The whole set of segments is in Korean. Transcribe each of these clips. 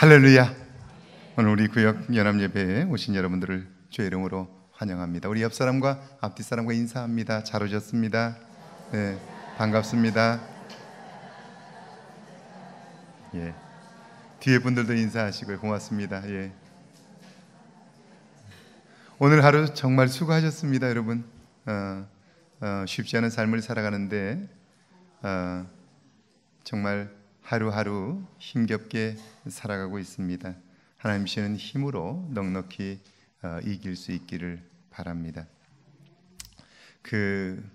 할렐루야. 오늘 우리 구역 연합 예배에 오신 여러분들을 주의 이름으로 환영합니다. 우리 옆 사람과 앞뒤 사람과 인사합니다. 잘 오셨습니다. 네, 반갑습니다. 예, 뒤에 분들도 인사하시고요. 고맙습니다. 예. 오늘 하루 정말 수고하셨습니다, 여러분. 어, 어, 쉽지 않은 삶을 살아가는데 어, 정말 하루하루 힘겹게 살아가고 있습니다. 하나님 씨는 힘으로 넉넉히 어, 이길 수 있기를 바랍니다. 그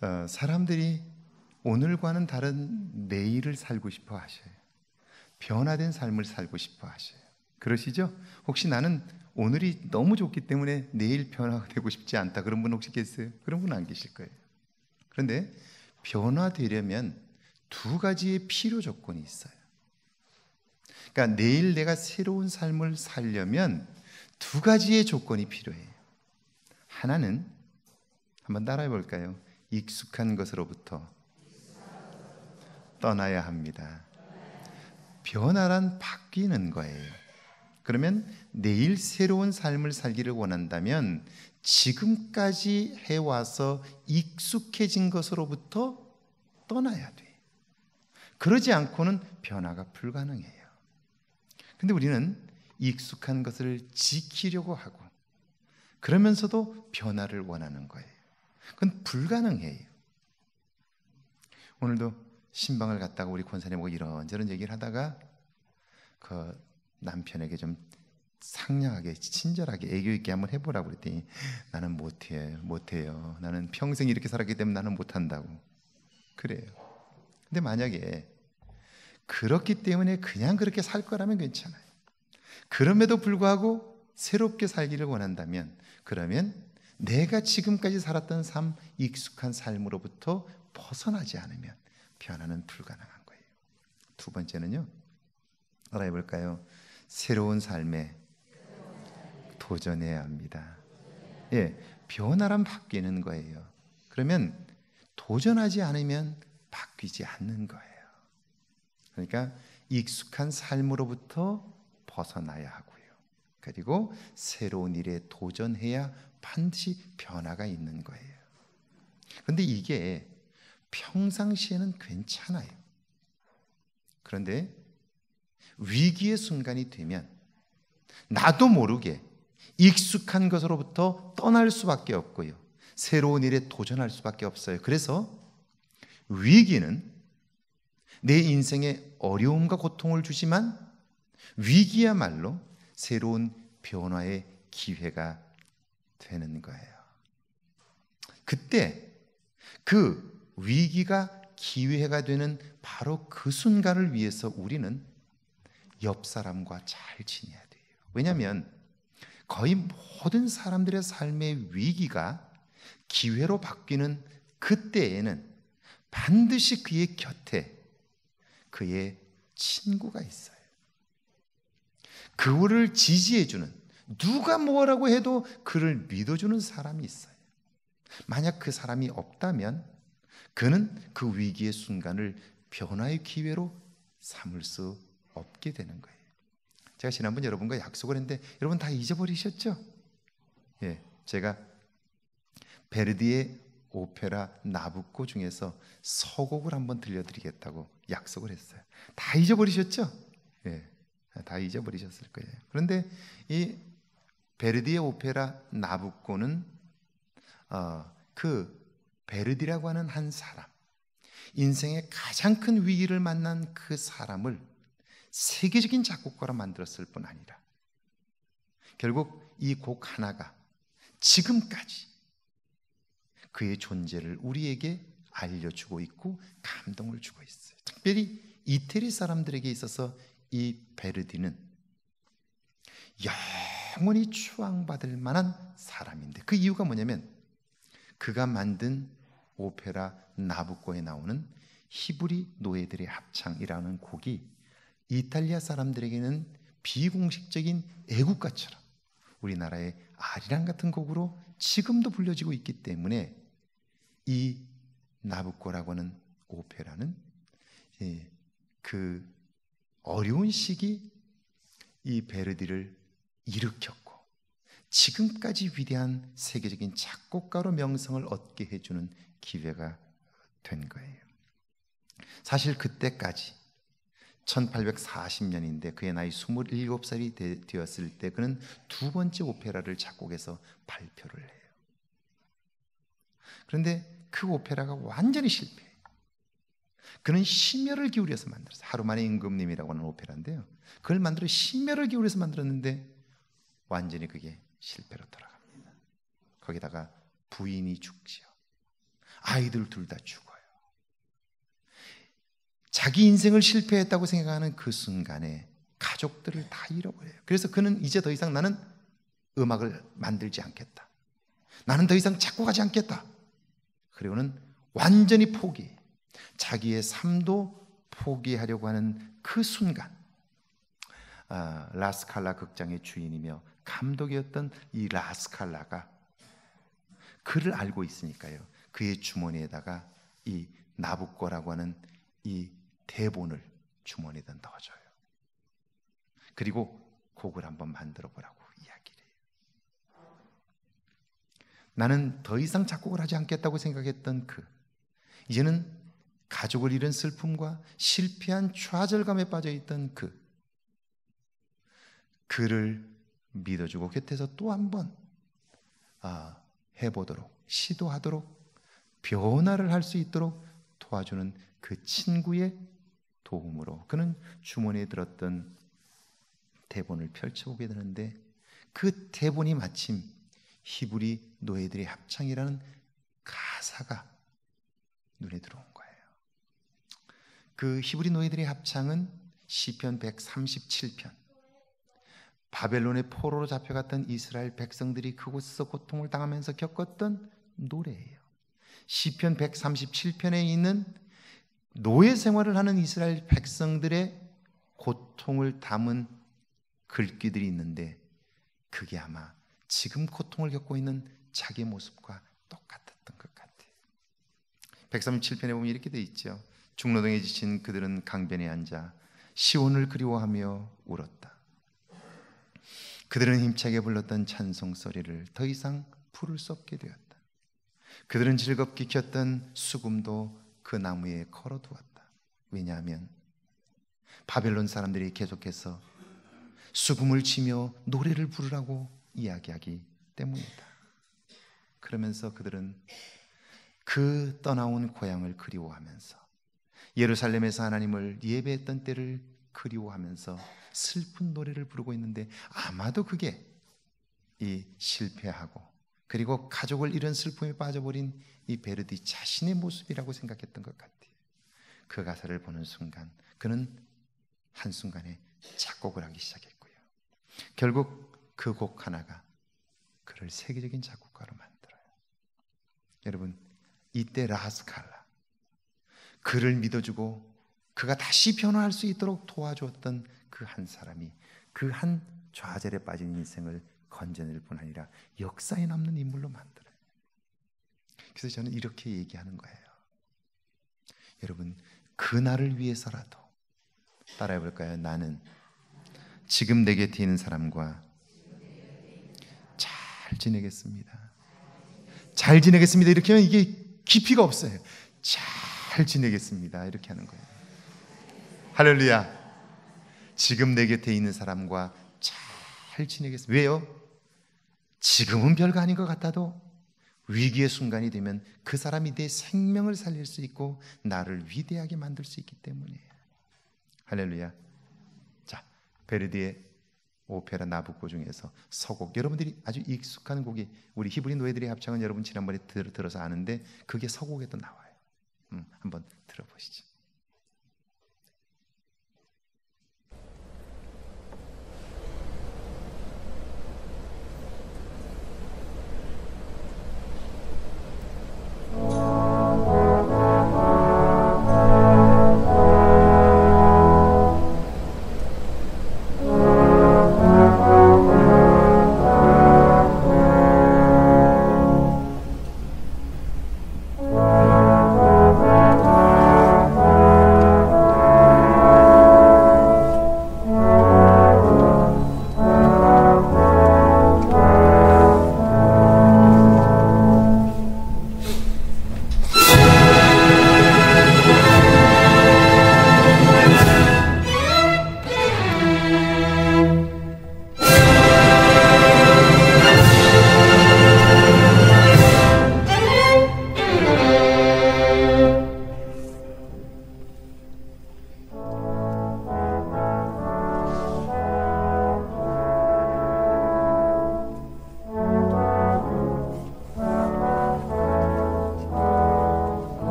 어, 사람들이 오늘과는 다른 내일을 살고 싶어 하셔요. 변화된 삶을 살고 싶어 하셔요. 그러시죠? 혹시 나는 오늘이 너무 좋기 때문에 내일 변화가 되고 싶지 않다. 그런 분 혹시 계세요? 그런 분 안 계실 거예요. 그런데 변화되려면 두 가지의 필요 조건이 있어요. 그러니까 내일 내가 새로운 삶을 살려면 두 가지의 조건이 필요해요. 하나는 한번 따라해 볼까요? 익숙한 것으로부터 떠나야 합니다. 변화란 바뀌는 거예요. 그러면 내일 새로운 삶을 살기를 원한다면 지금까지 해와서 익숙해진 것으로부터 떠나야 돼. 요 그러지 않고는 변화가 불가능해요. 근데 우리는 익숙한 것을 지키려고 하고 그러면서도 변화를 원하는 거예요. 그건 불가능해요. 오늘도 신방을 갔다가 우리 권사님하고 뭐 이런저런 얘기를 하다가 그 남편에게 좀 상냥하게 친절하게 애교 있게 한번 해보라고 그랬더니 나는 못해 못해요. 나는 평생 이렇게 살았기 때문에 나는 못한다고 그래요. 근데 만약에 그렇기 때문에 그냥 그렇게 살 거라면 괜찮아요. 그럼에도 불구하고 새롭게 살기를 원한다면 그러면 내가 지금까지 살았던 삶, 익숙한 삶으로부터 벗어나지 않으면 변화는 불가능한 거예요. 두 번째는요. 알아 볼까요? 새로운 삶에 도전해야 합니다. 예, 변화란 바뀌는 거예요. 그러면 도전하지 않으면 바뀌지 않는 거예요. 그러니까 익숙한 삶으로부터 벗어나야 하고요. 그리고 새로운 일에 도전해야 반드시 변화가 있는 거예요. 근데 이게 평상시에는 괜찮아요. 그런데 위기의 순간이 되면 나도 모르게 익숙한 것으로부터 떠날 수밖에 없고요. 새로운 일에 도전할 수밖에 없어요. 그래서 위기는 내 인생에 어려움과 고통을 주지만 위기야말로 새로운 변화의 기회가 되는 거예요. 그때 그 위기가 기회가 되는 바로 그 순간을 위해서 우리는 옆 사람과 잘 지내야 돼요. 왜냐하면 거의 모든 사람들의 삶의 위기가 기회로 바뀌는 그때에는 반드시 그의 곁에 그의 친구가 있어요. 그를 지지해주는, 누가 뭐라고 해도 그를 믿어주는 사람이 있어요. 만약 그 사람이 없다면 그는 그 위기의 순간을 변화의 기회로 삼을 수 없게 되는 거예요. 제가 지난번 여러분과 약속을 했는데 여러분 다 잊어버리셨죠? 예, 제가 베르디의 오페라 나부코 중에서 서곡을 한번 들려드리겠다고 약속을 했어요. 다 잊어버리셨죠? 예, 다 잊어버리셨을 거예요. 그런데 이 베르디의 오페라 나부코는 어, 그 베르디라고 하는 한 사람, 인생의 가장 큰 위기를 만난 그 사람을 세계적인 작곡가로 만들었을 뿐 아니라 결국 이 곡 하나가 지금까지 그의 존재를 우리에게 알려주고 있고 감동을 주고 있어요. 특별히 이태리 사람들에게 있어서 이 베르디는 영원히 추앙받을 만한 사람인데 그 이유가 뭐냐면 그가 만든 오페라 나부코에 나오는 히브리 노예들의 합창이라는 곡이 이탈리아 사람들에게는 비공식적인 애국가처럼 우리나라의 아리랑 같은 곡으로 지금도 불려지고 있기 때문에 이 나부코라고 하는 오페라는 예, 그 어려운 시기 이 베르디를 일으켰고 지금까지 위대한 세계적인 작곡가로 명성을 얻게 해주는 기회가 된 거예요. 사실 그때까지 1840년인데 그의 나이 27살이 되, 되었을 때 그는 두 번째 오페라를 작곡해서 발표를 해요. 그런데 그 오페라가 완전히 실패해요. 그는 심혈을 기울여서 만들었어요. 하루만의 임금님이라고 하는 오페라인데요. 그걸 만들어 심혈을 기울여서 만들었는데 완전히 그게 실패로 돌아갑니다. 거기다가 부인이 죽지요. 아이들 둘 다 죽어요. 자기 인생을 실패했다고 생각하는 그 순간에 가족들을 다 잃어버려요. 그래서 그는 이제 더 이상 나는 음악을 만들지 않겠다. 나는 더 이상 작곡하지 않겠다. 그리고는 완전히 포기, 자기의 삶도 포기하려고 하는 그 순간, 아, 라스칼라 극장의 주인이며 감독이었던 이 라스칼라가 그를 알고 있으니까요. 그의 주머니에다가 이 나부꺼라고 하는 이 대본을 주머니에다 넣어줘요. 그리고 곡을 한번 만들어 보라고. 나는 더 이상 작곡을 하지 않겠다고 생각했던 그 이제는 가족을 잃은 슬픔과 실패한 좌절감에 빠져 있던 그 그를 믿어주고 곁에서 또 한번 아, 해보도록 시도하도록 변화를 할 수 있도록 도와주는 그 친구의 도움으로 그는 주머니에 들었던 대본을 펼쳐보게 되는데 그 대본이 마침 히브리 노예들의 합창이라는 가사가 눈에 들어온 거예요. 그 히브리 노예들의 합창은 시편 137편. 바벨론의 포로로 잡혀갔던 이스라엘 백성들이 그곳에서 고통을 당하면서 겪었던 노래예요. 시편 137편에 있는 노예 생활을 하는 이스라엘 백성들의 고통을 담은 글귀들이 있는데 그게 아마 지금 고통을 겪고 있는 자기 모습과 똑같았던 것 같아요. 137편에 보면 이렇게 돼 있죠. 중노동에 지친 그들은 강변에 앉아 시온을 그리워하며 울었다. 그들은 힘차게 불렀던 찬송 소리를 더 이상 부를 수 없게 되었다. 그들은 즐겁게 켰던 수금도 그 나무에 걸어두었다. 왜냐하면 바벨론 사람들이 계속해서 수금을 치며 노래를 부르라고 이야기하기 때문이다. 그러면서 그들은 그 떠나온 고향을 그리워하면서 예루살렘에서 하나님을 예배했던 때를 그리워하면서 슬픈 노래를 부르고 있는데 아마도 그게 이 실패하고 그리고 가족을 잃은 슬픔에 빠져버린 이 베르디 자신의 모습이라고 생각했던 것 같아요. 그 가사를 보는 순간 그는 한순간에 작곡을 하기 시작했고요. 결국 그곡 하나가 그를 세계적인 작곡가로 만들어요. 여러분, 이때 라스칼라 그를 믿어주고 그가 다시 변화할 수 있도록 도와주던그 한 사람이 그 한 좌절에 빠진 인생을 건져낼 뿐 아니라 역사에 남는 인물로 만들어요. 그래서 저는 이렇게 얘기하는 거예요. 여러분, 그날을 위해서라도 따라해 볼까요? 나는 지금 내 곁에 있는 사람과 잘 지내겠습니다. 잘 지내겠습니다. 이렇게 하면 이게 깊이가 없어요. 잘 지내겠습니다. 이렇게 하는 거예요. 할렐루야. 지금 내 곁에 있는 사람과 잘 지내겠습니다. 왜요? 지금은 별거 아닌 것 같아도 위기의 순간이 되면 그 사람이 내 생명을 살릴 수 있고 나를 위대하게 만들 수 있기 때문에요 할렐루야. 자, 베르디의 오페라 나부코 중에서 서곡 여러분들이 아주 익숙한 곡이 우리 히브리 노예들의 합창은 여러분 지난번에 들, 들어서 아는데 그게 서곡에도 나와요. 음, 한번 들어보시죠.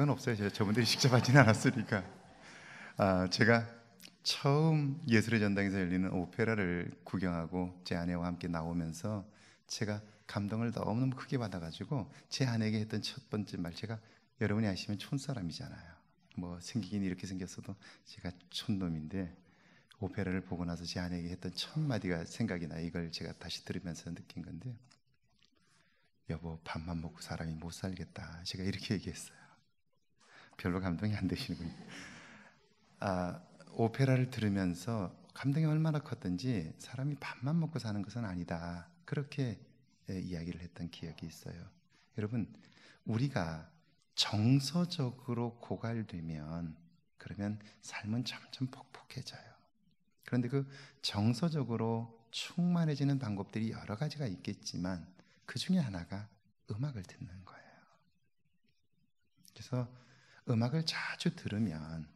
그건 없어요. 제가 저분들이 직접 하진 않았으니까. 아, 제가 처음 예술의 전당에서 열리는 오페라를 구경하고 제 아내와 함께 나오면서 제가 감동을 너무너무 크게 받아가지고 제 아내에게 했던 첫 번째 말 제가 여러분이 아시면 촌사람이잖아요. 뭐 생기긴 이렇게 생겼어도 제가 촌놈인데 오페라를 보고 나서 제 아내에게 했던 첫 마디가 생각이 나 이걸 제가 다시 들으면서 느낀 건데 여보 밥만 먹고 사람이 못 살겠다 제가 이렇게 얘기했어요 별로 감동이 안 되시는군요. 아, 오페라를 들으면서 감동이 얼마나 컸던지 사람이 밥만 먹고 사는 것은 아니다. 그렇게 예, 이야기를 했던 기억이 있어요. 여러분, 우리가 정서적으로 고갈되면 그러면 삶은 점점 폭폭해져요. 그런데 그 정서적으로 충만해지는 방법들이 여러 가지가 있겠지만 그 중에 하나가 음악을 듣는 거예요. 그래서 음악을 자주 들으면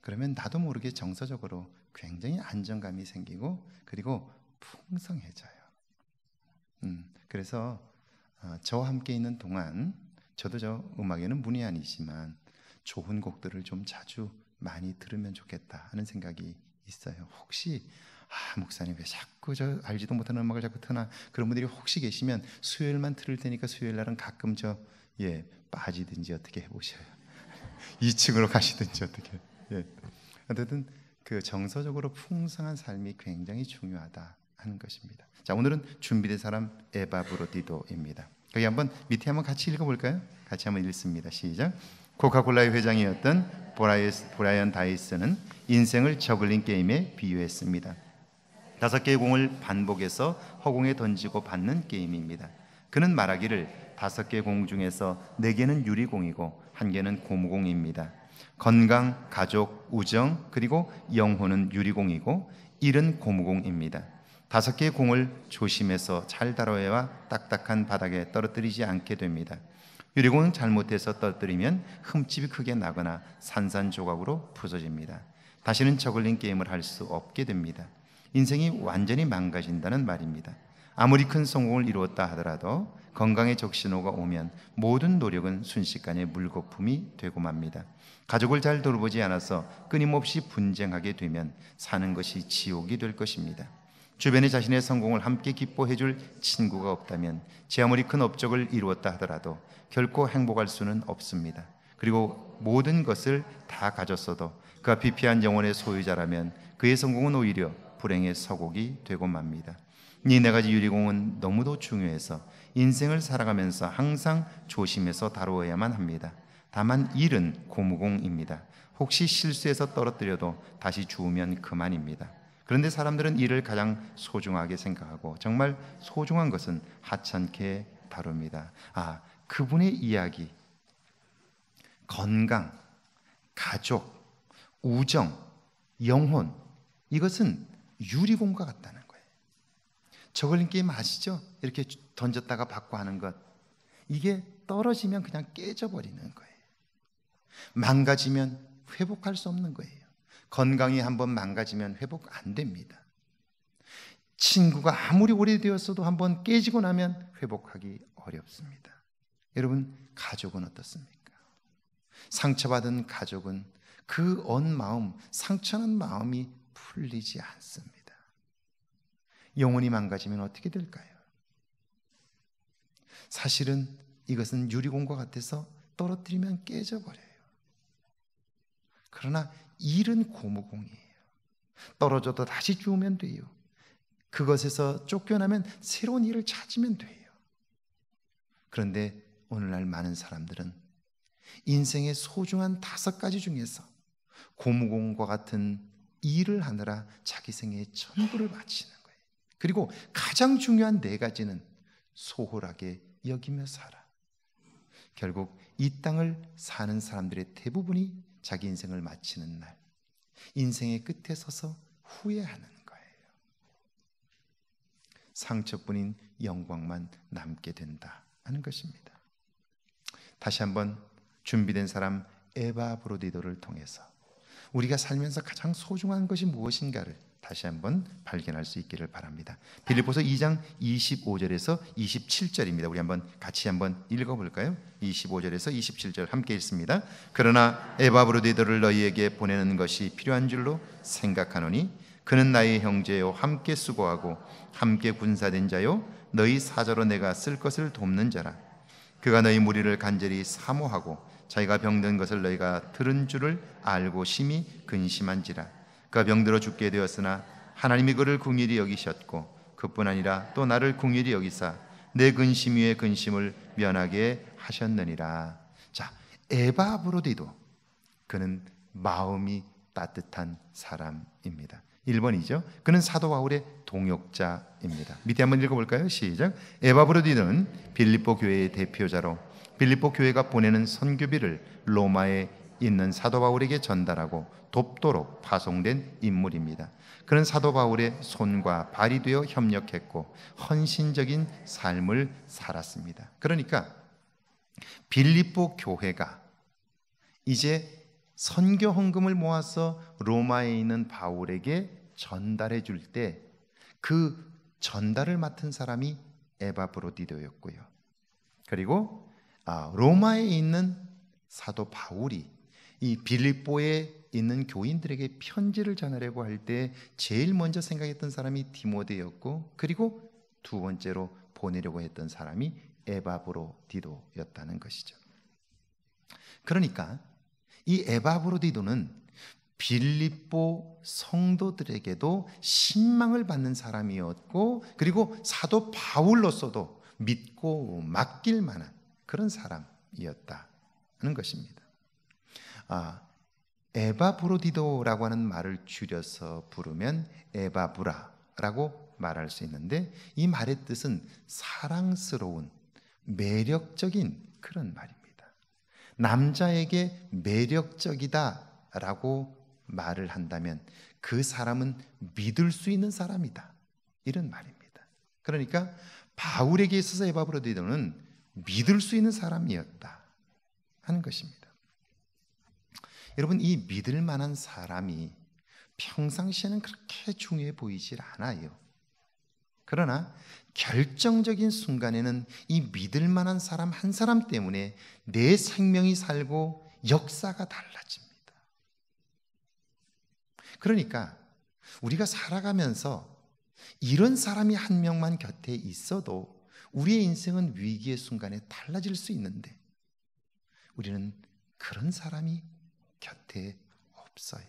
그러면 나도 모르게 정서적으로 굉장히 안정감이 생기고 그리고 풍성해져요. 음, 그래서 어, 저와 함께 있는 동안 저도 저 음악에는 문이 아니지만 좋은 곡들을 좀 자주 많이 들으면 좋겠다 하는 생각이 있어요. 혹시 아 목사님 왜 자꾸 저 알지도 못하는 음악을 자꾸 트나 그런 분들이 혹시 계시면 수요일만 틀을 테니까 수요일 날은 가끔 저예 빠지든지 어떻게 해보셔요. 2층으로 가시든지 어떻게. 예. 어쨌든 그 정서적으로 풍성한 삶이 굉장히 중요하다 하는 것입니다. 자, 오늘은 준비된 사람 에바브로디도입니다. 여기 한번 밑에 한번 같이 읽어볼까요? 같이 한번 읽습니다. 시작. 코카콜라의 회장이었던 브라이스, 브라이언 다이슨은 인생을 저글링 게임에 비유했습니다. 다섯 개의 공을 반복해서 허공에 던지고 받는 게임입니다. 그는 말하기를 다섯 개 공 중에서 네 개는 유리공이고 한 개는 고무공입니다. 건강, 가족, 우정, 그리고 영혼은 유리공이고 일은 고무공입니다. 다섯 개의 공을 조심해서 잘 다뤄야 딱딱한 바닥에 떨어뜨리지 않게 됩니다. 유리공은 잘못해서 떨어뜨리면 흠집이 크게 나거나 산산조각으로 부서집니다. 다시는 저글링 게임을 할 수 없게 됩니다. 인생이 완전히 망가진다는 말입니다. 아무리 큰 성공을 이루었다 하더라도 건강의 적신호가 오면 모든 노력은 순식간에 물거품이 되고 맙니다. 가족을 잘 돌보지 않아서 끊임없이 분쟁하게 되면 사는 것이 지옥이 될 것입니다. 주변에 자신의 성공을 함께 기뻐해 줄 친구가 없다면 제 아무리 큰 업적을 이루었다 하더라도 결코 행복할 수는 없습니다. 그리고 모든 것을 다 가졌어도 그가 피피한 영혼의 소유자라면 그의 성공은 오히려 불행의 서곡이 되고 맙니다. 이네 가지 유리공은 너무도 중요해서 인생을 살아가면서 항상 조심해서 다루어야만 합니다. 다만 일은 고무공입니다. 혹시 실수해서 떨어뜨려도 다시 주우면 그만입니다. 그런데 사람들은 일을 가장 소중하게 생각하고 정말 소중한 것은 하찮게 다룹니다. 아, 그분의 이야기. 건강, 가족, 우정, 영혼. 이것은 유리공과 같다는 저걸린 게임 아시죠? 이렇게 던졌다가 받고 하는 것. 이게 떨어지면 그냥 깨져버리는 거예요. 망가지면 회복할 수 없는 거예요. 건강이 한번 망가지면 회복 안 됩니다. 친구가 아무리 오래되었어도 한번 깨지고 나면 회복하기 어렵습니다. 여러분, 가족은 어떻습니까? 상처받은 가족은 그언 마음, 상처난 마음이 풀리지 않습니다. 영혼이 망가지면 어떻게 될까요? 사실은 이것은 유리공과 같아서 떨어뜨리면 깨져버려요. 그러나 일은 고무공이에요. 떨어져도 다시 주우면 돼요. 그것에서 쫓겨나면 새로운 일을 찾으면 돼요. 그런데 오늘날 많은 사람들은 인생의 소중한 다섯 가지 중에서 고무공과 같은 일을 하느라 자기 생애의 부를 바치는 그리고 가장 중요한 네 가지는 소홀하게 여기며 살아. 결국 이 땅을 사는 사람들의 대부분이 자기 인생을 마치는 날, 인생의 끝에 서서 후회하는 거예요. 상처뿐인 영광만 남게 된다 하는 것입니다. 다시 한번 준비된 사람 에바 브로디도를 통해서 우리가 살면서 가장 소중한 것이 무엇인가를 다시 한번 발견할 수 있기를 바랍니다. 빌립보서 2장 25절에서 27절입니다. 우리 한번 같이 한번 읽어 볼까요? 25절에서 27절 함께 읽습니다. 그러나 에바브로디도를 너희에게 보내는 것이 필요한 줄로 생각하노니 그는 나의 형제요 함께 수고하고 함께 군사된 자요 너희 사자로 내가 쓸 것을 돕는 자라 그가 너희 무리를 간절히 사모하고 자기가 병든 것을 너희가 들은 줄을 알고 심히 근심한지라 그가 병들어 죽게 되었으나 하나님이 그를 궁일이 여기셨고 그뿐 아니라 또 나를 궁일이 여기사 내 근심 위에 근심을 면하게 하셨느니라. 자, 에바 브로디도 그는 마음이 따뜻한 사람입니다. 1번이죠. 그는 사도 바울의 동역자입니다. 밑에 한번 읽어볼까요? 시작. 에바 브로디는 빌립보 교회의 대표자로 빌립보 교회가 보내는 선교비를 로마에 있는 사도 바울에게 전달하고 돕도록 파송된 인물입니다. 그런 사도 바울의 손과 발이 되어 협력했고 헌신적인 삶을 살았습니다. 그러니까 빌립보 교회가 이제 선교 헌금을 모아서 로마에 있는 바울에게 전달해 줄 때 그 전달을 맡은 사람이 에바브로디도였고요. 그리고 아, 로마에 있는 사도 바울이 이 빌립보에 있는 교인들에게 편지를 전하려고 할 때 제일 먼저 생각했던 사람이 디모데였고 그리고 두 번째로 보내려고 했던 사람이 에바브로디도였다는 것이죠. 그러니까 이 에바브로디도는 빌립보 성도들에게도 신망을 받는 사람이었고 그리고 사도 바울로서도 믿고 맡길 만한 그런 사람이었다는 것입니다. 아, 에바브로디도라고 하는 말을 줄여서 부르면 에바브라라고 말할 수 있는데 이 말의 뜻은 사랑스러운 매력적인 그런 말입니다. 남자에게 매력적이다라고 말을 한다면 그 사람은 믿을 수 있는 사람이다. 이런 말입니다. 그러니까 바울에게 있어서 에바브로디도는 믿을 수 있는 사람이었다 하는 것입니다. 여러분 이 믿을 만한 사람이 평상시에는 그렇게 중요해 보이질 않아요. 그러나 결정적인 순간에는 이 믿을 만한 사람 한 사람 때문에 내 생명이 살고 역사가 달라집니다. 그러니까 우리가 살아가면서 이런 사람이 한 명만 곁에 있어도 우리의 인생은 위기의 순간에 달라질 수 있는데 우리는 그런 사람이 곁에 없어요.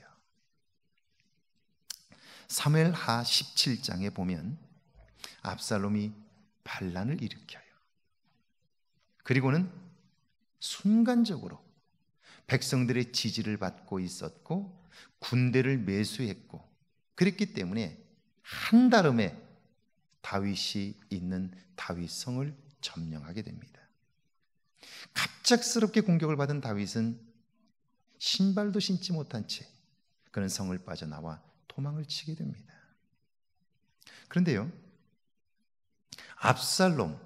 사무엘하 17장에 보면 압살롬이 반란을 일으켜요. 그리고는 순간적으로 백성들의 지지를 받고 있었고 군대를 매수했고 그랬기 때문에 한 달음에 다윗이 있는 다윗성을 점령하게 됩니다. 갑작스럽게 공격을 받은 다윗은 신발도 신지 못한 채 그는 성을 빠져나와 도망을 치게 됩니다. 그런데요. 압살롬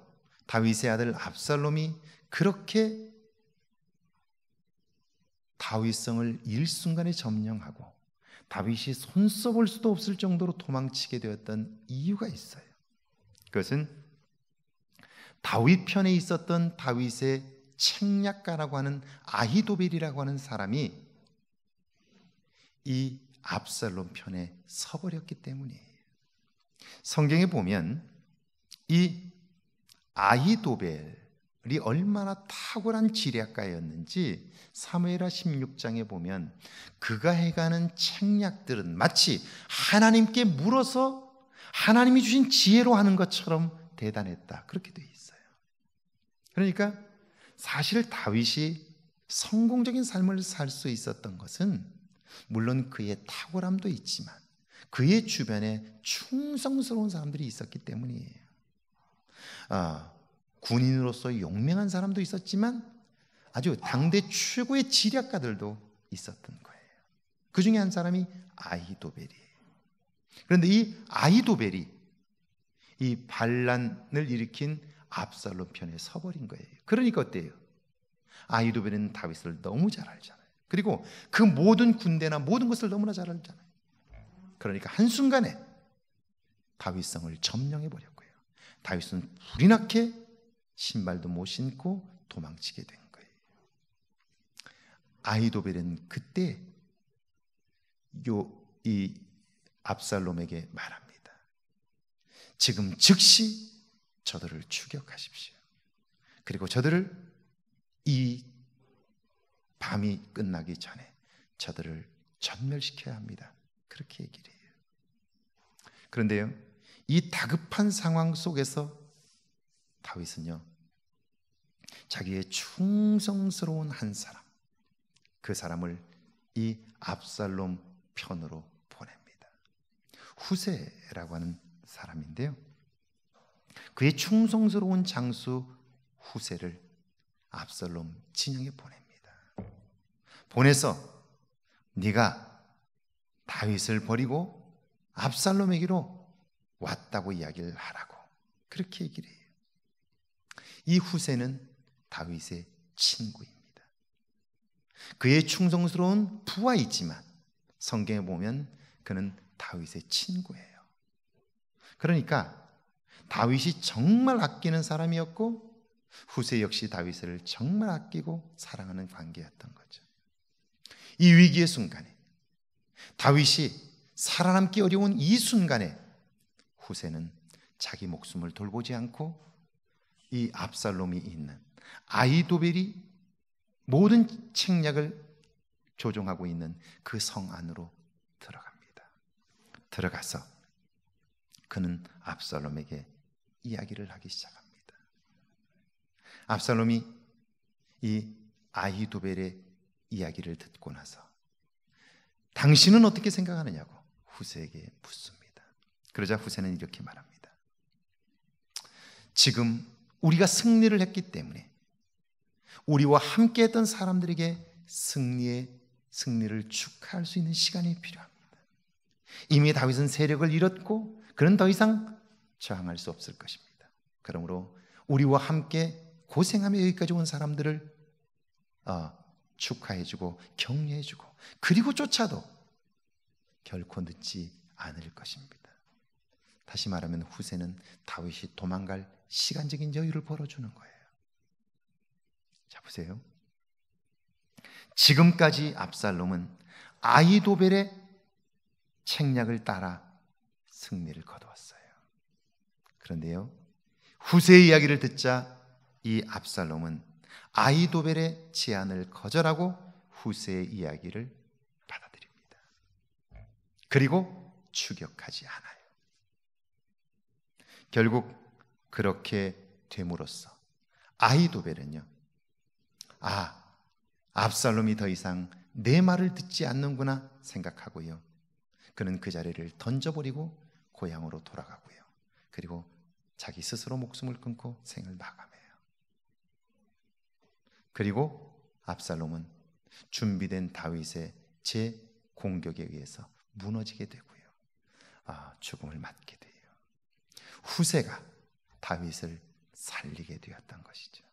다윗의 아들 압살롬이 그렇게 다윗성을 일순간에 점령하고 다윗이 손 써볼 수도 없을 정도로 도망치게 되었던 이유가 있어요. 그것은 다윗 편에 있었던 다윗의 책략가라고 하는 아히도벨이라고 하는 사람이 이 압살롬 편에 서버렸기 때문이에요. 성경에 보면 이 아히도벨이 얼마나 탁월한 지략가였는지 사무엘하 16장에 보면 그가 해가는 책략들은 마치 하나님께 물어서 하나님이 주신 지혜로 하는 것처럼 대단했다. 그렇게 돼 있어요. 그러니까 사실 다윗이 성공적인 삶을 살 수 있었던 것은 물론 그의 탁월함도 있지만 그의 주변에 충성스러운 사람들이 있었기 때문이에요. 아, 군인으로서 용맹한 사람도 있었지만 아주 당대 최고의 지략가들도 있었던 거예요. 그 중에 한 사람이 아이도벨이에요. 그런데 이 아이도벨이 이 반란을 일으킨 압살롬 편에 서버린 거예요. 그러니까 어때요? 아이도벨은 다윗을 너무 잘 알잖아요. 그리고 그 모든 군대나 모든 것을 너무나 잘 알잖아요. 그러니까 한순간에 다윗성을 점령해 버렸고요. 다윗은 불이 나게 신발도 못 신고 도망치게 된 거예요. 아이도벨은 그때 요 이 압살롬에게 말합니다. 지금 즉시 저들을 추격하십시오. 그리고 저들을 이 밤이 끝나기 전에 저들을 전멸시켜야 합니다. 그렇게 얘기를 해요. 그런데요, 이 다급한 상황 속에서 다윗은요, 자기의 충성스러운 한 사람, 그 사람을 이 압살롬 편으로 보냅니다. 후세라고 하는 사람인데요. 그의 충성스러운 장수 후세를 압살롬 진영에 보냅니다. 보내서 네가 다윗을 버리고 압살롬에게로 왔다고 이야기를 하라고 그렇게 얘기를 해요. 이 후세는 다윗의 친구입니다. 그의 충성스러운 부하이지만 성경에 보면 그는 다윗의 친구예요. 그러니까 다윗이 정말 아끼는 사람이었고 후세 역시 다윗을 정말 아끼고 사랑하는 관계였던 거죠. 이 위기의 순간에 다윗이 살아남기 어려운 이 순간에 후세는 자기 목숨을 돌보지 않고 이 압살롬이 있는 아이도벨이 모든 책략을 조종하고 있는 그 성 안으로 들어갑니다. 들어가서 그는 압살롬에게 이야기를 하기 시작합니다. 압살롬이 이 아히도벨의 이야기를 듣고 나서 당신은 어떻게 생각하느냐고 후세에게 묻습니다. 그러자 후세는 이렇게 말합니다. 지금 우리가 승리를 했기 때문에 우리와 함께 했던 사람들에게 승리의 승리를 축하할 수 있는 시간이 필요합니다. 이미 다윗은 세력을 잃었고 그는 더 이상 저항할 수 없을 것입니다. 그러므로 우리와 함께 고생하며 여기까지 온 사람들을 어, 축하해주고 격려해주고 그리고 쫓아도 결코 늦지 않을 것입니다. 다시 말하면 후세는 다윗이 도망갈 시간적인 여유를 벌어주는 거예요. 자 보세요. 지금까지 압살롬은 아이도벨의 책략을 따라 승리를 거두었어요. 그런데요. 후세의 이야기를 듣자 이 압살롬은 아이도벨의 제안을 거절하고 후세의 이야기를 받아들입니다. 그리고 추격하지 않아요. 결국 그렇게 됨으로써 아이도벨은요. 아, 압살롬이 더 이상 내 말을 듣지 않는구나 생각하고요. 그는 그 자리를 던져버리고 고향으로 돌아가고요. 그리고 자기 스스로 목숨을 끊고 생을 마감해요. 그리고 압살롬은 준비된 다윗의 제 공격에 의해서 무너지게 되고요. 아, 죽음을 맞게 돼요. 후세가 다윗을 살리게 되었던 것이죠.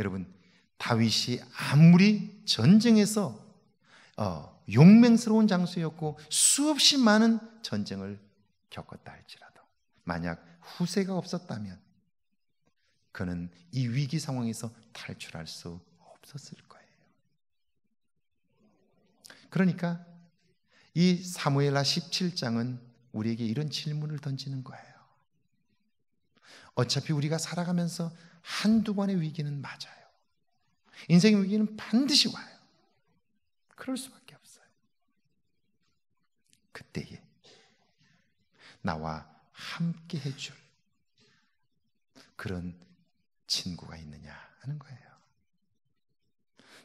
여러분, 다윗이 아무리 전쟁에서 어, 용맹스러운 장수였고 수없이 많은 전쟁을 겪었다 할지라도 만약 후세가 없었다면 그는 이 위기 상황에서 탈출할 수 없었을 거예요. 그러니까 이 사무엘하 17장은 우리에게 이런 질문을 던지는 거예요. 어차피 우리가 살아가면서 한두 번의 위기는 맞아요. 인생의 위기는 반드시 와요. 그럴 수밖에 없어요. 그때에 나와 함께 해줄 그런 친구가 있느냐 하는 거예요.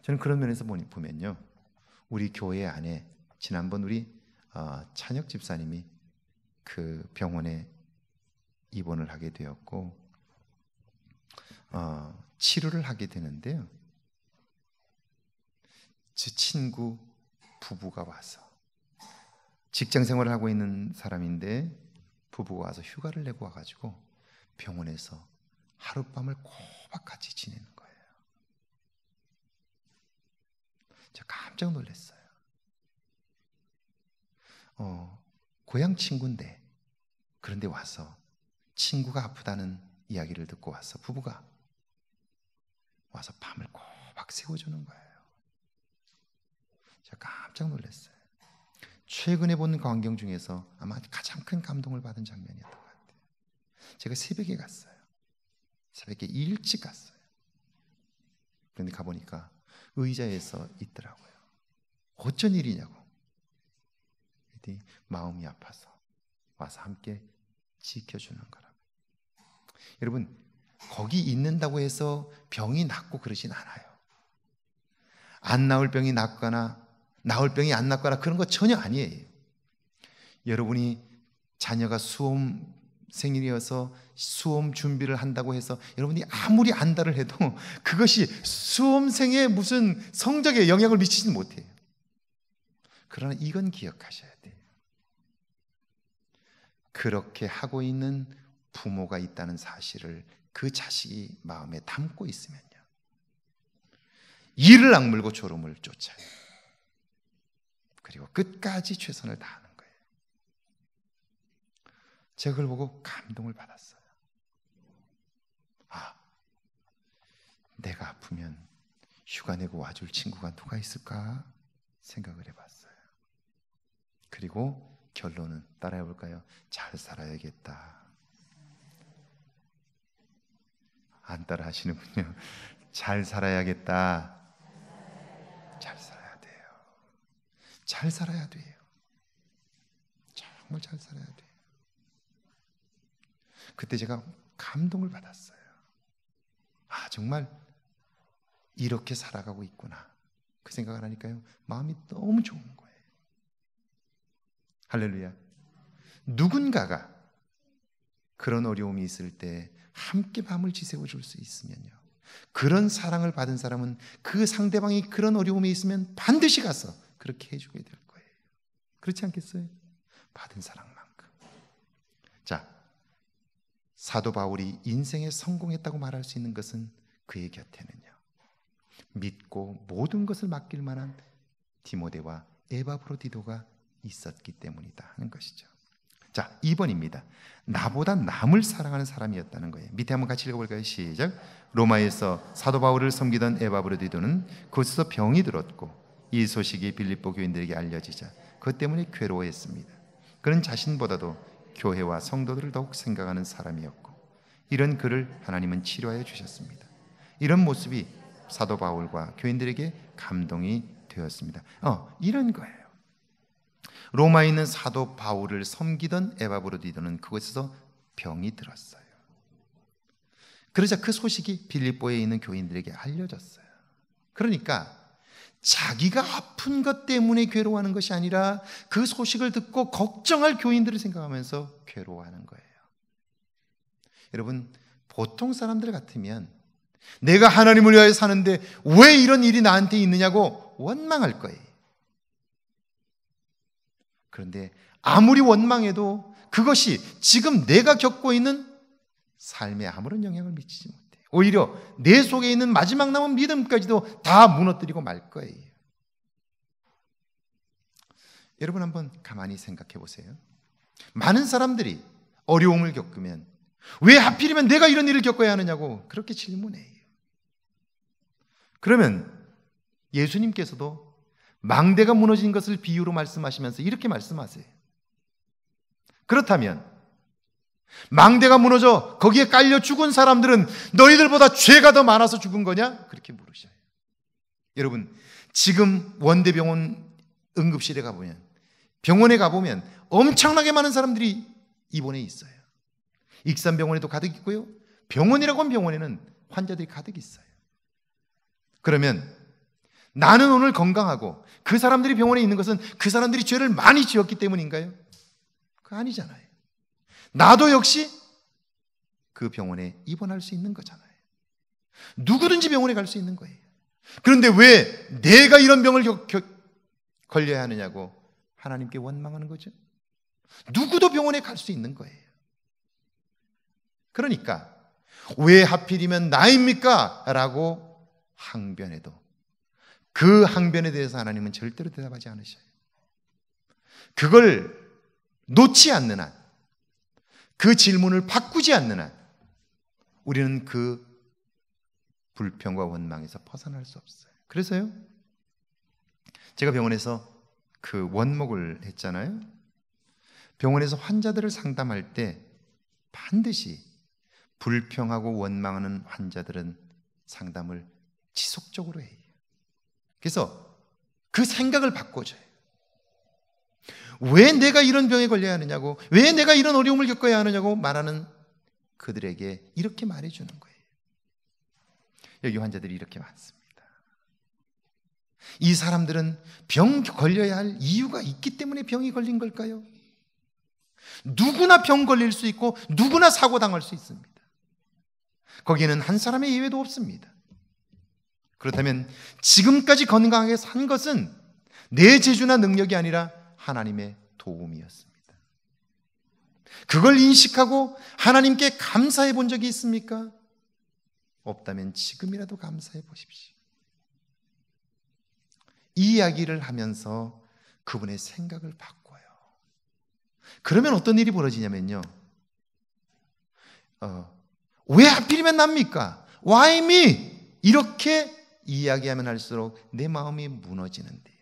저는 그런 면에서 보면요. 우리 교회 안에 지난번 우리 어, 찬혁 집사님이 그 병원에 입원을 하게 되었고 어, 치료를 하게 되는데요. 제 친구 부부가 와서 직장 생활을 하고 있는 사람인데 부부가 와서 휴가를 내고 와가지고 병원에서 하룻밤을 꼬박 같이 지내는 거예요. 제가 깜짝 놀랐어요. 어, 고향 친구인데 그런데 와서 친구가 아프다는 이야기를 듣고 와서 부부가 와서 밤을 꼬박 세워주는 거예요. 제가 깜짝 놀랐어요. 최근에 본 광경 중에서 아마 가장 큰 감동을 받은 장면이었던 것 같아요. 제가 새벽에 갔어요. 새벽에 일찍 갔어요. 그런데 가보니까 의자에서 있더라고요. 어쩐 일이냐고. 그 마음이 아파서 와서 함께 지켜주는 거라고. 여러분, 거기 있는다고 해서 병이 낫고 그러진 않아요. 안 나올 병이 낫거나 나올 병이 안 낫거나 그런 거 전혀 아니에요. 여러분이 자녀가 수험 생일이어서 수험 준비를 한다고 해서 여러분이 아무리 안달을 해도 그것이 수험생의 무슨 성적에 영향을 미치지 못해요. 그러나 이건 기억하셔야 돼요. 그렇게 하고 있는 부모가 있다는 사실을 그 자식이 마음에 담고 있으면요. 이를 악물고 졸음을 쫓아요. 그리고 끝까지 최선을 다하는 거예요. 제가 그걸 보고 감동을 받았어요. 아, 내가 아프면 휴가 내고 와줄 친구가 누가 있을까 생각을 해봤어요. 그리고 결론은 따라해 볼까요? 잘 살아야겠다. 안 따라 하시는군요. 잘 살아야겠다. 잘 살아야 돼요. 정말 잘 살아야 돼요. 그때 제가 감동을 받았어요. 아, 정말 이렇게 살아가고 있구나. 그 생각을 하니까요. 마음이 너무 좋은 거예요. 할렐루야. 누군가가 그런 어려움이 있을 때 함께 밤을 지새워 줄 수 있으면요. 그런 사랑을 받은 사람은 그 상대방이 그런 어려움이 있으면 반드시 가서 그렇게 해주게 될 거예요. 그렇지 않겠어요? 받은 사랑만큼. 자, 사도 바울이 인생에 성공했다고 말할 수 있는 것은 그의 곁에는요. 믿고 모든 것을 맡길 만한 디모데와 에바브로디도가 있었기 때문이다 하는 것이죠. 자, 2번입니다. 나보다 남을 사랑하는 사람이었다는 거예요. 밑에 한번 같이 읽어볼까요? 시작. 로마에서 사도 바울을 섬기던 에바브로디도는 그곳에서 병이 들었고 이 소식이 빌립보 교인들에게 알려지자 그 때문에 괴로워했습니다. 그는 자신보다도 교회와 성도들을 더욱 생각하는 사람이었고 이런 그를 하나님은 치료하여 주셨습니다. 이런 모습이 사도 바울과 교인들에게 감동이 되었습니다. 어, 이런 거예요. 로마에 있는 사도 바울을 섬기던 에바브로디도는 그곳에서 병이 들었어요. 그러자 그 소식이 빌립보에 있는 교인들에게 알려졌어요. 그러니까 자기가 아픈 것 때문에 괴로워하는 것이 아니라 그 소식을 듣고 걱정할 교인들을 생각하면서 괴로워하는 거예요. 여러분, 보통 사람들 같으면 내가 하나님을 위하여 사는데 왜 이런 일이 나한테 있느냐고 원망할 거예요. 그런데 아무리 원망해도 그것이 지금 내가 겪고 있는 삶에 아무런 영향을 미치지 못해요. 오히려 내 속에 있는 마지막 남은 믿음까지도 다 무너뜨리고 말 거예요. 여러분 한번 가만히 생각해 보세요. 많은 사람들이 어려움을 겪으면 왜 하필이면 내가 이런 일을 겪어야 하느냐고 그렇게 질문해요. 그러면 예수님께서도 망대가 무너진 것을 비유로 말씀하시면서 이렇게 말씀하세요. 그렇다면 망대가 무너져 거기에 깔려 죽은 사람들은 너희들보다 죄가 더 많아서 죽은 거냐? 그렇게 물으셔요. 여러분, 지금 원대병원 응급실에 가보면, 병원에 가보면 엄청나게 많은 사람들이 입원해 있어요. 익산병원에도 가득 있고요. 병원이라고 하면 병원에는 환자들이 가득 있어요. 그러면 나는 오늘 건강하고 그 사람들이 병원에 있는 것은 그 사람들이 죄를 많이 지었기 때문인가요? 그 아니잖아요. 나도 역시 그 병원에 입원할 수 있는 거잖아요. 누구든지 병원에 갈 수 있는 거예요. 그런데 왜 내가 이런 병을 겨, 겨, 걸려야 하느냐고 하나님께 원망하는 거죠. 누구도 병원에 갈 수 있는 거예요. 그러니까 왜 하필이면 나입니까? 라고 항변해도 그 항변에 대해서 하나님은 절대로 대답하지 않으셔요. 그걸 놓지 않는 한그 질문을 바꾸지 않는 한 우리는 그 불평과 원망에서 벗어날 수 없어요. 그래서요. 제가 병원에서 그 원목을 했잖아요. 병원에서 환자들을 상담할 때 반드시 불평하고 원망하는 환자들은 상담을 지속적으로 해요. 그래서 그 생각을 바꿔줘요. 왜 내가 이런 병에 걸려야 하느냐고, 왜 내가 이런 어려움을 겪어야 하느냐고 말하는 그들에게 이렇게 말해주는 거예요. 여기 환자들이 이렇게 많습니다. 이 사람들은 병 걸려야 할 이유가 있기 때문에 병이 걸린 걸까요? 누구나 병 걸릴 수 있고 누구나 사고 당할 수 있습니다. 거기에는 한 사람의 예외도 없습니다. 그렇다면 지금까지 건강하게 산 것은 내 재주나 능력이 아니라 하나님의 도움이었습니다. 그걸 인식하고 하나님께 감사해 본 적이 있습니까? 없다면 지금이라도 감사해 보십시오. 이 이야기를 하면서 그분의 생각을 바꿔요. 그러면 어떤 일이 벌어지냐면요. 어, 왜 하필이면 납니까? Why me? 이렇게 이야기하면 할수록 내 마음이 무너지는데요.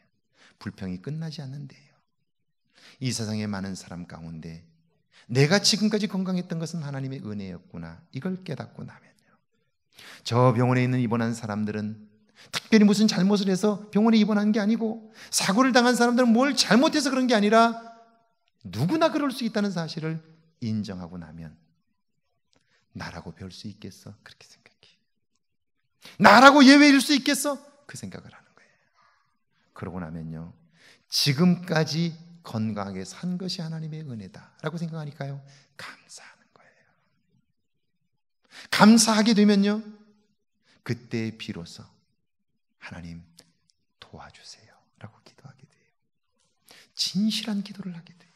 불평이 끝나지 않는데요. 이세상에 많은 사람 가운데 내가 지금까지 건강했던 것은 하나님의 은혜였구나. 이걸 깨닫고 나면요. 저 병원에 있는 입원한 사람들은 특별히 무슨 잘못을 해서 병원에 입원한 게 아니고 사고를 당한 사람들은 뭘 잘못해서 그런 게 아니라 누구나 그럴 수 있다는 사실을 인정하고 나면 나라고 배울 수 있겠어? 그렇게 생각해. 나라고 예외일 수 있겠어? 그 생각을 하는 거예요. 그러고 나면요. 지금까지 건강하게 산 것이 하나님의 은혜다라고 생각하니까요. 감사하는 거예요. 감사하게 되면요. 그때 비로소 하나님 도와주세요라고 기도하게 돼요. 진실한 기도를 하게 돼요.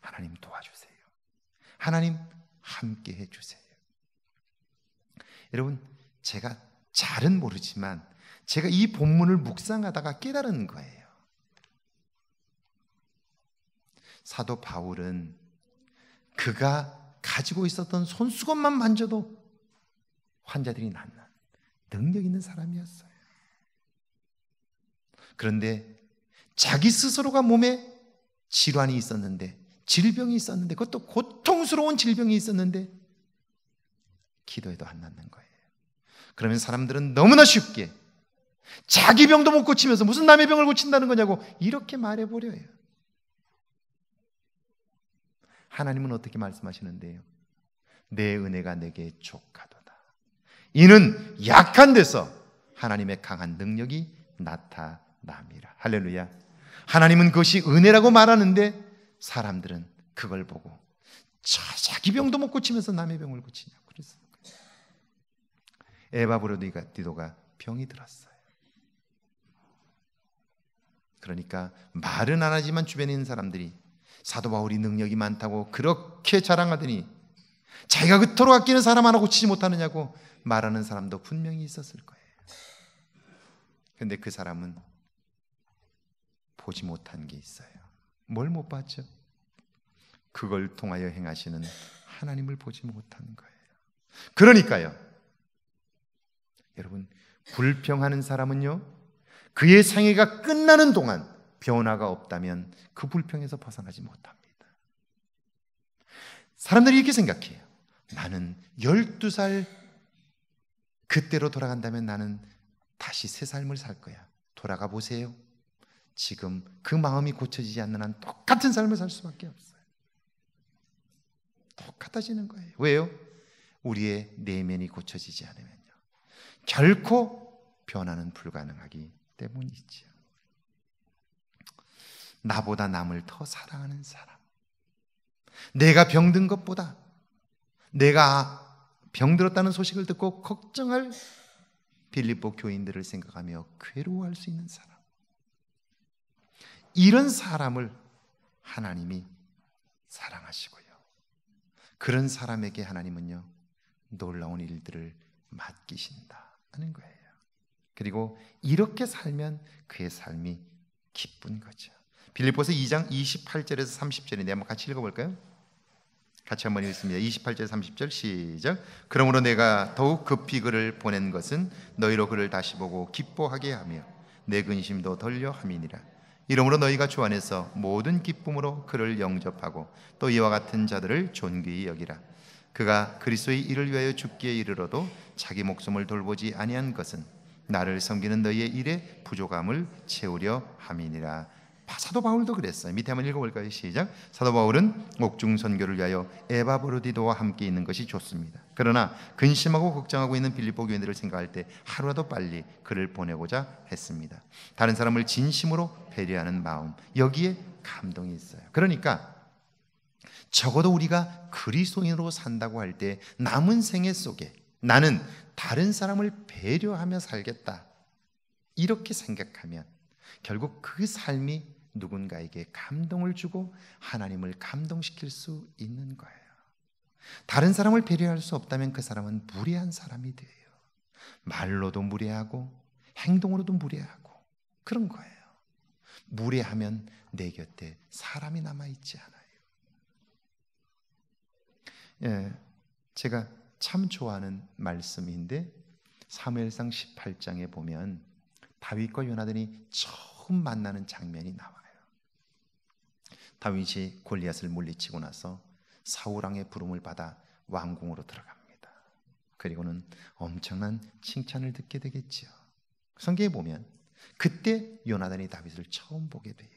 하나님 도와주세요. 하나님 함께 해 주세요. 여러분, 제가 잘은 모르지만 제가 이 본문을 묵상하다가 깨달은 거예요. 사도 바울은 그가 가지고 있었던 손수건만 만져도 환자들이 낫는 능력 있는 사람이었어요. 그런데 자기 스스로가 몸에 질환이 있었는데 질병이 있었는데 그것도 고통스러운 질병이 있었는데 기도해도 안 낫는 거예요. 그러면 사람들은 너무나 쉽게 자기 병도 못 고치면서 무슨 남의 병을 고친다는 거냐고 이렇게 말해버려요 하나님은 어떻게 말씀하시는데요? 내 은혜가 내게 족하도다. 이는 약한 데서 하나님의 강한 능력이 나타남이라. 할렐루야. 하나님은 그것이 은혜라고 말하는데 사람들은 그걸 보고 자, 자기 병도 못 고치면서 남의 병을 고치냐고 그랬어요. 에바 브로디가 병이 들었어요. 그러니까 말은 안 하지만 주변에 있는 사람들이 사도 바울이 능력이 많다고 그렇게 자랑하더니 자기가 그토록 아끼는 사람 하나 고치지 못하느냐고 말하는 사람도 분명히 있었을 거예요. 근데 그 사람은 보지 못한 게 있어요. 뭘 못 봤죠? 그걸 통하여 행하시는 하나님을 보지 못하는 거예요. 그러니까요. 여러분, 불평하는 사람은요, 그의 생애가 끝나는 동안 변화가 없다면 그 불평에서 벗어나지 못합니다. 사람들이 이렇게 생각해요. 나는 12살 그때로 돌아간다면 나는 다시 새 삶을 살 거야. 돌아가 보세요. 지금 그 마음이 고쳐지지 않는 한 똑같은 삶을 살 수밖에 없어요. 똑같아지는 거예요. 왜요? 우리의 내면이 고쳐지지 않으면요. 결코 변화는 불가능하기 때문이죠. 나보다 남을 더 사랑하는 사람. 내가 병든 것보다 내가 병들었다는 소식을 듣고 걱정할 빌립보 교인들을 생각하며 괴로워할 수 있는 사람. 이런 사람을 하나님이 사랑하시고요. 그런 사람에게 하나님은요, 놀라운 일들을 맡기신다. 하는 거예요. 그리고 이렇게 살면 그의 삶이 기쁜 거죠. 빌립보서 2장 28절에서 30절인데 한번 같이 읽어볼까요? 같이 한번 읽습니다. 28절 30절 시작. 그러므로 내가 더욱 급히 그를 보낸 것은 너희로 그를 다시 보고 기뻐하게 하며 내 근심도 덜려 함이니라. 이러므로 너희가 주 안에서 모든 기쁨으로 그를 영접하고 또 이와 같은 자들을 존귀히 여기라. 그가 그리스도의 일을 위하여 죽기에 이르러도 자기 목숨을 돌보지 아니한 것은 나를 섬기는 너희의 일에 부족함을 채우려 함이니라. 아, 사도 바울도 그랬어요. 밑에 한번 읽어볼까요? 시작. 사도 바울은 옥중 선교를 위하여 에바브로디도와 함께 있는 것이 좋습니다. 그러나 근심하고 걱정하고 있는 빌립보 교인들을 생각할 때 하루라도 빨리 그를 보내고자 했습니다. 다른 사람을 진심으로 배려하는 마음 여기에 감동이 있어요. 그러니까 적어도 우리가 그리스도인으로 산다고 할 때 남은 생애 속에 나는 다른 사람을 배려하며 살겠다 이렇게 생각하면 결국 그 삶이 누군가에게 감동을 주고 하나님을 감동시킬 수 있는 거예요. 다른 사람을 배려할 수 없다면 그 사람은 무례한 사람이 돼요. 말로도 무례하고 행동으로도 무례하고 그런 거예요. 무례하면 내 곁에 사람이 남아 있지 않아요. 예, 제가 참 좋아하는 말씀인데 사무엘상 18장에 보면 다윗과 요나단이 처음 만나는 장면이 나와요. 다윗이 골리앗을 물리치고 나서 사우랑의 부름을 받아 왕궁으로 들어갑니다. 그리고는 엄청난 칭찬을 듣게 되겠지요. 성경에 보면 그때 요나단이 다윗을 처음 보게 돼요.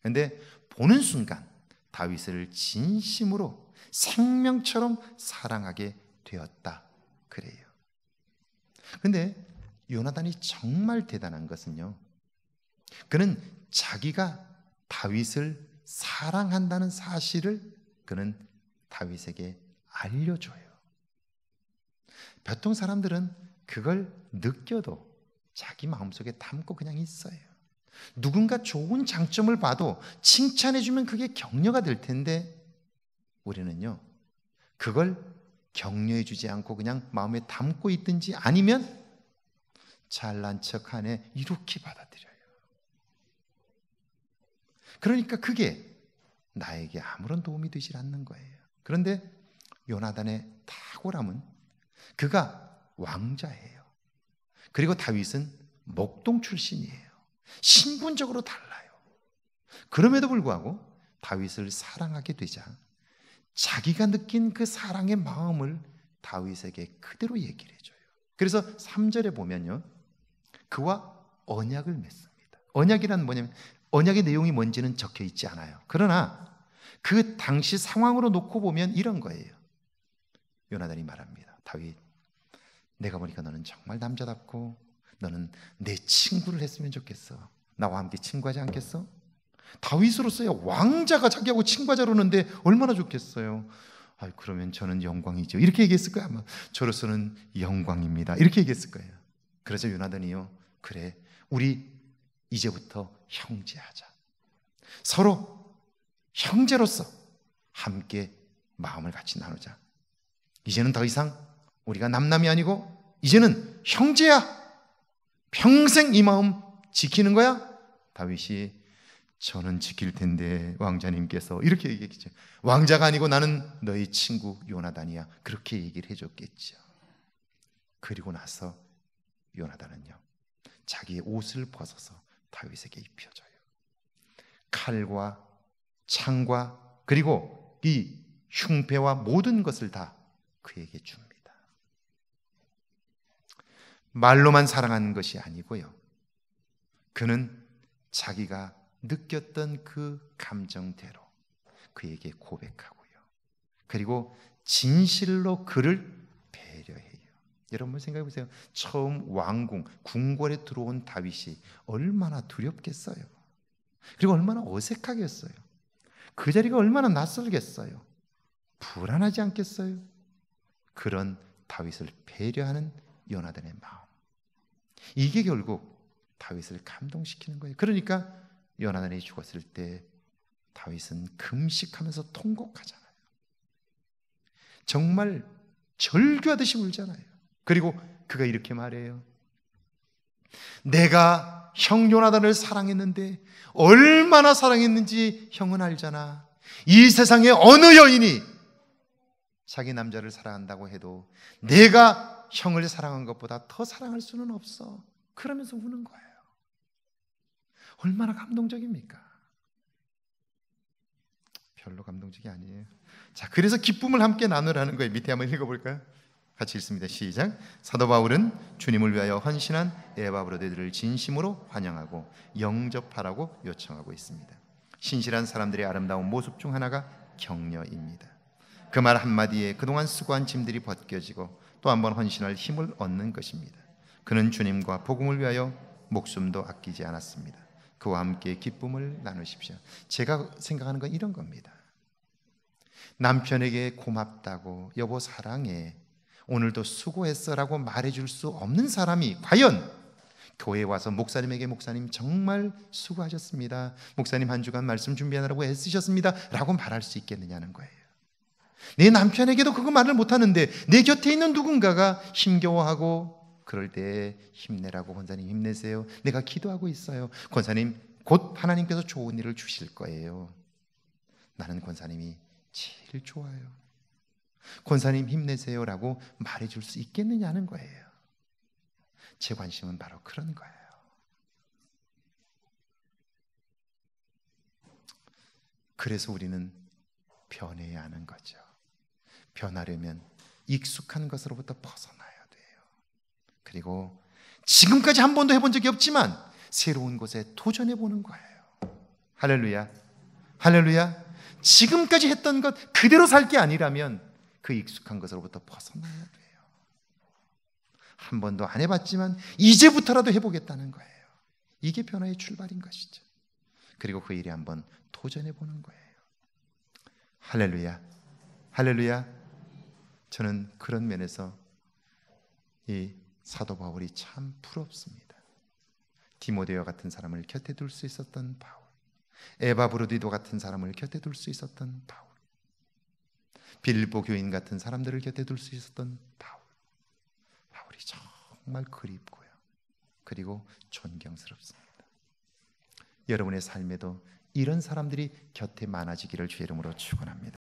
그런데 보는 순간 다윗을 진심으로 생명처럼 사랑하게 되었다 그래요. 그런데 요나단이 정말 대단한 것은요. 그는 자기가 다윗을 사랑한다는 사실을 그는 다윗에게 알려줘요. 보통 사람들은 그걸 느껴도 자기 마음속에 담고 그냥 있어요. 누군가 좋은 장점을 봐도 칭찬해주면 그게 격려가 될 텐데 우리는요, 그걸 격려해주지 않고 그냥 마음에 담고 있든지 아니면 잘난 척 하네 이렇게 받아들여요. 그러니까 그게 나에게 아무런 도움이 되질 않는 거예요. 그런데 요나단의 탁월함은 그가 왕자예요. 그리고 다윗은 목동 출신이에요. 신분적으로 달라요. 그럼에도 불구하고 다윗을 사랑하게 되자 자기가 느낀 그 사랑의 마음을 다윗에게 그대로 얘기를 해줘요. 그래서 3절에 보면요. 그와 언약을 맺습니다. 언약이란 뭐냐면 언약의 내용이 뭔지는 적혀 있지 않아요. 그러나 그 당시 상황으로 놓고 보면 이런 거예요. 요나단이 말합니다. 다윗, 내가 보니까 너는 정말 남자답고 너는 내 친구를 했으면 좋겠어. 나와 함께 친구하지 않겠어? 다윗으로서야 왕자가 자기하고 친구하자로는데 얼마나 좋겠어요. 아, 그러면 저는 영광이죠. 이렇게 얘기했을 거야 아마. 저로서는 영광입니다. 이렇게 얘기했을 거예요. 그러자 요나단이요. 그래, 우리 이제부터 형제하자. 서로 형제로서 함께 마음을 같이 나누자. 이제는 더 이상 우리가 남남이 아니고 이제는 형제야. 평생 이 마음 지키는 거야. 다윗이 저는 지킬 텐데 왕자님께서 이렇게 얘기했죠. 왕자가 아니고 나는 너희 친구 요나단이야. 그렇게 얘기를 해줬겠죠. 그리고 나서 요나단은요. 자기의 옷을 벗어서 다윗에게 입혀져요. 칼과 창과 그리고 이 흉패와 모든 것을 다 그에게 줍니다. 말로만 사랑하는 것이 아니고요. 그는 자기가 느꼈던 그 감정대로 그에게 고백하고요. 그리고 진실로 그를 여러분 생각해 보세요. 처음 왕궁 궁궐에 들어온 다윗이 얼마나 두렵겠어요. 그리고 얼마나 어색하겠어요. 그 자리가 얼마나 낯설겠어요. 불안하지 않겠어요. 그런 다윗을 배려하는 요나단의 마음. 이게 결국 다윗을 감동시키는 거예요. 그러니까 요나단이 죽었을 때 다윗은 금식하면서 통곡하잖아요. 정말 절규하듯이 울잖아요. 그리고 그가 이렇게 말해요. 내가 형 요나단을 사랑했는데 얼마나 사랑했는지 형은 알잖아. 이 세상에 어느 여인이 자기 남자를 사랑한다고 해도 내가 형을 사랑한 것보다 더 사랑할 수는 없어. 그러면서 우는 거예요. 얼마나 감동적입니까? 별로 감동적이 아니에요. 자, 그래서 기쁨을 함께 나누라는 거예요. 밑에 한번 읽어볼까요? 같이 읽습니다. 시작. 사도 바울은 주님을 위하여 헌신한 에바브로들을 진심으로 환영하고 영접하라고 요청하고 있습니다. 신실한 사람들의 아름다운 모습 중 하나가 격려입니다. 그 말 한마디에 그동안 수고한 짐들이 벗겨지고 또 한번 헌신할 힘을 얻는 것입니다. 그는 주님과 복음을 위하여 목숨도 아끼지 않았습니다. 그와 함께 기쁨을 나누십시오. 제가 생각하는 건 이런 겁니다. 남편에게 고맙다고 여보 사랑해 오늘도 수고했어라고 말해줄 수 없는 사람이 과연 교회 에 와서 목사님에게 목사님 정말 수고하셨습니다. 목사님 한 주간 말씀 준비하느라고 애쓰셨습니다라고 말할 수 있겠느냐는 거예요. 내 남편에게도 그거 말을 못하는데 내 곁에 있는 누군가가 힘겨워하고 그럴 때 힘내라고 권사님 힘내세요. 내가 기도하고 있어요. 권사님 곧 하나님께서 좋은 일을 주실 거예요. 나는 권사님이 제일 좋아요. 권사님 힘내세요라고 말해줄 수 있겠느냐는 거예요. 제 관심은 바로 그런 거예요. 그래서 우리는 변해야 하는 거죠. 변하려면 익숙한 것으로부터 벗어나야 돼요. 그리고 지금까지 한 번도 해본 적이 없지만 새로운 곳에 도전해 보는 거예요. 할렐루야. 할렐루야. 지금까지 했던 것 그대로 살 게 아니라면 그 익숙한 것으로부터 벗어나야 돼요. 한 번도 안 해봤지만 이제부터라도 해보겠다는 거예요. 이게 변화의 출발인 것이죠. 그리고 그 일에 한번 도전해 보는 거예요. 할렐루야. 할렐루야. 저는 그런 면에서 이 사도 바울이 참 부럽습니다. 디모데와 같은 사람을 곁에 둘 수 있었던 바울. 에바브로디도 같은 사람을 곁에 둘 수 있었던 바울. 빌보 교인 같은 사람들을 곁에 둘 수 있었던 바울. 바울이 정말 그립고요. 그리고 존경스럽습니다. 여러분의 삶에도 이런 사람들이 곁에 많아지기를 주의 이름으로 축원합니다.